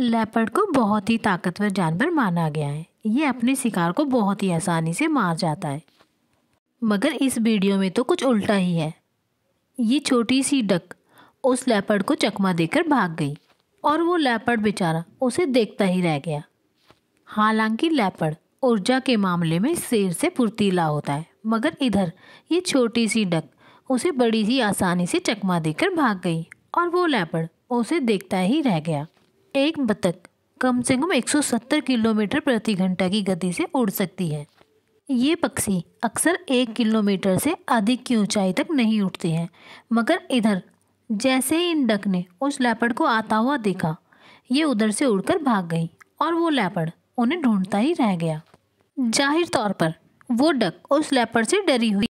leopard को बहुत ही ताकतवर जानवर माना गया है ये अपने शिकार को बहुत ही आसानी से मार जाता है मगर इस वीडियो में तो कुछ उल्टा ही है ये छोटी सी डक उस लेपर्ड को चकमा देकर भाग गई और वो लेपर्ड बेचारा उसे देखता ही रह गया हालांकि लेपर्ड ऊर्जा के मामले में शेर से फुर्तीला होता है मगर इधर ये छोटी सी डक उसे बड़ी ही आसानी से चकमा देकर भाग गई और वो लेपर्ड उसे देखता ही रह गया एक बतख कम से कम 170 किलोमीटर प्रति घंटा की गति से उड़ सकती है ये पक्षी अक्सर एक किलोमीटर से अधिक की ऊंचाई तक नहीं उठते हैं मगर इधर जैसे ही इन डक ने उस लैपड़ को आता हुआ देखा ये उधर से उड़कर भाग गई और वो लैपड़ उन्हें ढूंढता ही रह गया जाहिर तौर पर वो डक उस लैपड़ से डरी हुई